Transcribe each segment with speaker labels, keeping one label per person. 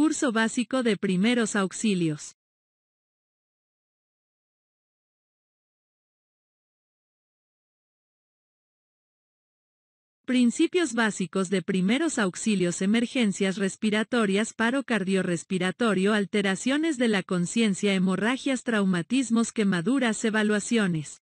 Speaker 1: Curso básico de primeros auxilios. Principios
Speaker 2: básicos de primeros auxilios emergencias respiratorias paro cardiorrespiratorio alteraciones de la conciencia hemorragias traumatismos quemaduras evaluaciones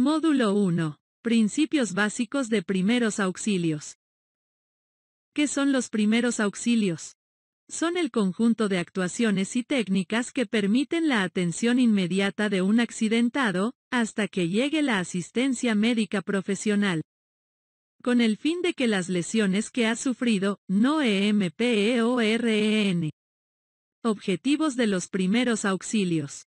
Speaker 1: Módulo 1. Principios básicos
Speaker 2: de primeros auxilios. ¿Qué son los primeros auxilios? Son el conjunto de actuaciones y técnicas que permiten la atención inmediata de un accidentado, hasta que llegue la asistencia médica profesional. Con el fin de que las lesiones que ha sufrido, no EMPEOREN. Objetivos de los primeros auxilios.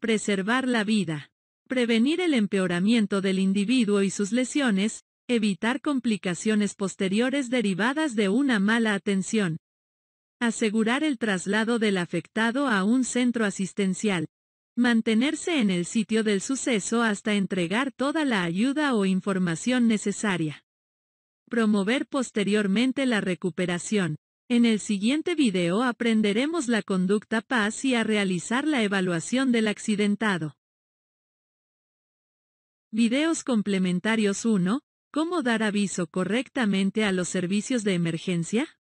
Speaker 2: Preservar la vida prevenir el empeoramiento del individuo y sus lesiones, evitar complicaciones posteriores derivadas de una mala atención, asegurar el traslado del afectado a un centro asistencial, mantenerse en el sitio del suceso hasta entregar toda la ayuda o información necesaria, promover posteriormente la recuperación. En el siguiente video aprenderemos la conducta paz y a realizar la evaluación del accidentado. Videos complementarios 1. ¿Cómo dar aviso correctamente a los servicios de emergencia?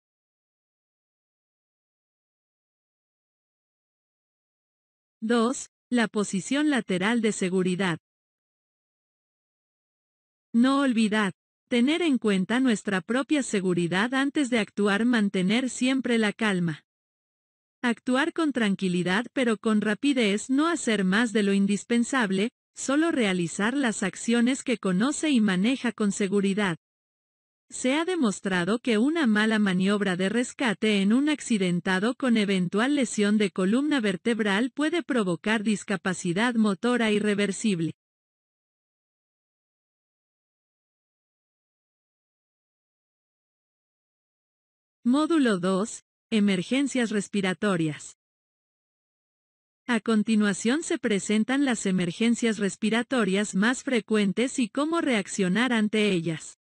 Speaker 1: 2. La posición
Speaker 2: lateral de seguridad. No olvidad Tener en cuenta nuestra propia seguridad antes de actuar, mantener siempre la calma. Actuar con tranquilidad pero con rapidez, no hacer más de lo indispensable, Solo realizar las acciones que conoce y maneja con seguridad. Se ha demostrado que una mala maniobra de rescate en un accidentado con eventual lesión de columna vertebral puede provocar discapacidad motora irreversible.
Speaker 1: Módulo 2.
Speaker 2: Emergencias respiratorias. A continuación se presentan las emergencias respiratorias más frecuentes y cómo reaccionar ante ellas.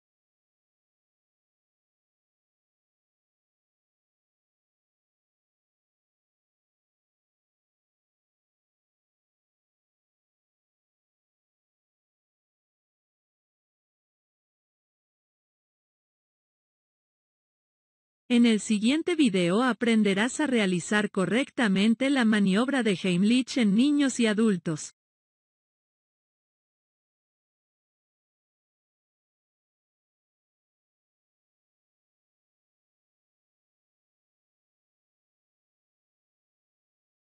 Speaker 2: En el siguiente video aprenderás a realizar correctamente la maniobra de Heimlich en niños y adultos.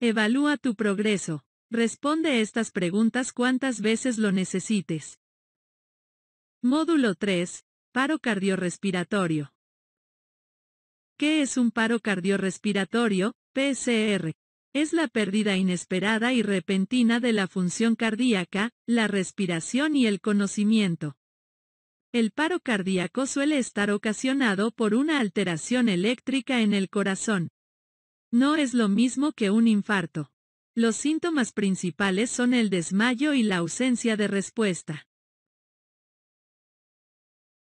Speaker 2: Evalúa tu progreso. Responde estas preguntas cuantas veces lo necesites. Módulo 3. Paro cardiorrespiratorio. ¿Qué es un paro cardiorrespiratorio, PCR? Es la pérdida inesperada y repentina de la función cardíaca, la respiración y el conocimiento. El paro cardíaco suele estar ocasionado por una alteración eléctrica en el corazón. No es lo mismo que un infarto. Los síntomas principales son el desmayo y la ausencia de respuesta.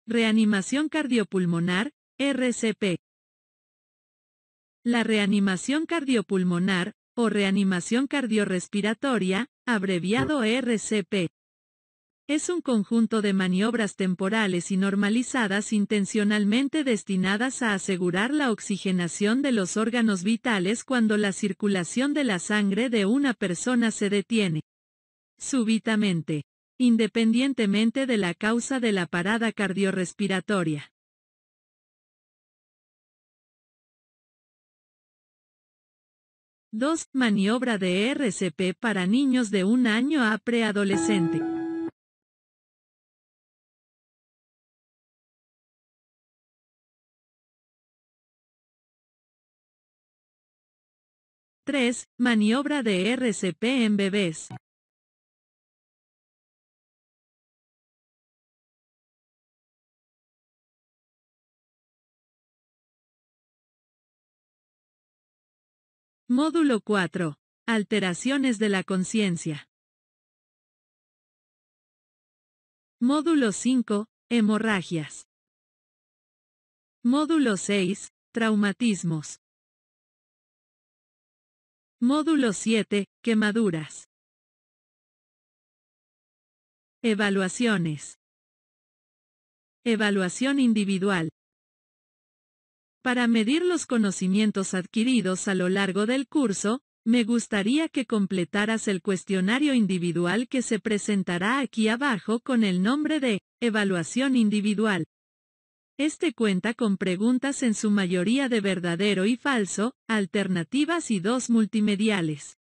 Speaker 2: Reanimación cardiopulmonar, RCP. La reanimación cardiopulmonar, o reanimación cardiorrespiratoria, abreviado e RCP, es un conjunto de maniobras temporales y normalizadas intencionalmente destinadas a asegurar la oxigenación de los órganos vitales cuando la circulación de la sangre de una persona se detiene súbitamente, independientemente de la causa de la parada
Speaker 1: cardiorrespiratoria. 2. Maniobra de RCP para niños de un año a preadolescente. 3. Maniobra de RCP en bebés. Módulo 4. Alteraciones de la conciencia. Módulo 5. Hemorragias. Módulo 6. Traumatismos. Módulo 7. Quemaduras. Evaluaciones.
Speaker 2: Evaluación individual. Para medir los conocimientos adquiridos a lo largo del curso, me gustaría que completaras el cuestionario individual que se presentará aquí abajo con el nombre de Evaluación Individual. Este cuenta con preguntas en su mayoría de verdadero y falso, alternativas y dos multimediales.